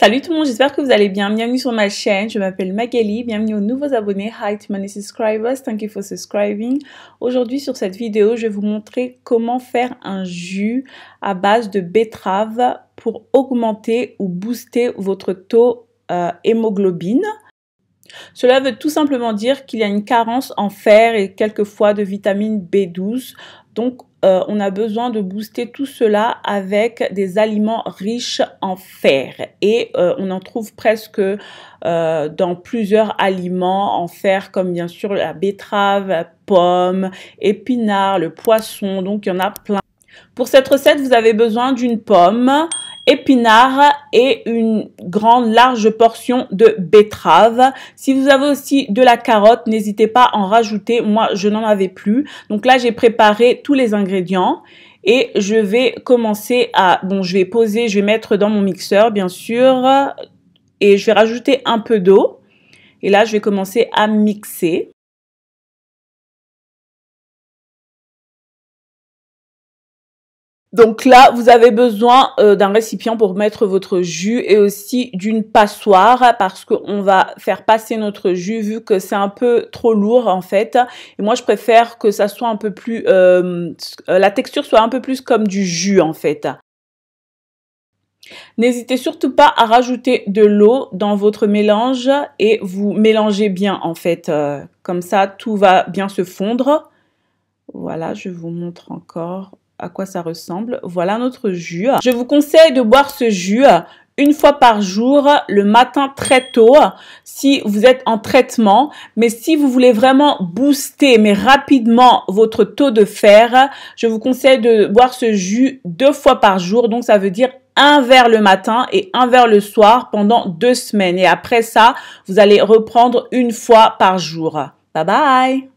Salut tout le monde, j'espère que vous allez bien. Bienvenue sur ma chaîne. Je m'appelle Magali. Bienvenue aux nouveaux abonnés. Hi to my subscribers. Thank you for subscribing. Aujourd'hui, sur cette vidéo, je vais vous montrer comment faire un jus à base de betterave pour augmenter ou booster votre taux euh, hémoglobine. Cela veut tout simplement dire qu'il y a une carence en fer et quelquefois de vitamine B12. Donc euh, on a besoin de booster tout cela avec des aliments riches en fer. Et euh, on en trouve presque euh, dans plusieurs aliments en fer, comme bien sûr la betterave, pomme, épinard, le poisson. Donc il y en a plein. Pour cette recette, vous avez besoin d'une pomme, épinards et une grande large portion de betterave. Si vous avez aussi de la carotte, n'hésitez pas à en rajouter. Moi, je n'en avais plus. Donc là, j'ai préparé tous les ingrédients et je vais commencer à... Bon, je vais poser, je vais mettre dans mon mixeur, bien sûr, et je vais rajouter un peu d'eau. Et là, je vais commencer à mixer. Donc là, vous avez besoin euh, d'un récipient pour mettre votre jus et aussi d'une passoire parce qu'on va faire passer notre jus vu que c'est un peu trop lourd en fait. Et moi, je préfère que ça soit un peu plus... Euh, euh, la texture soit un peu plus comme du jus en fait. N'hésitez surtout pas à rajouter de l'eau dans votre mélange et vous mélangez bien en fait. Comme ça, tout va bien se fondre. Voilà, je vous montre encore à quoi ça ressemble. Voilà notre jus. Je vous conseille de boire ce jus euh, une fois par jour, le matin très tôt, euh, si vous êtes en traitement. Mais si vous voulez vraiment booster, mais rapidement, votre taux de fer, euh, je vous conseille de boire ce jus deux fois par jour. Donc, ça veut dire un verre le matin et un verre le soir pendant deux semaines. Et après ça, vous allez reprendre une fois par jour. Bye bye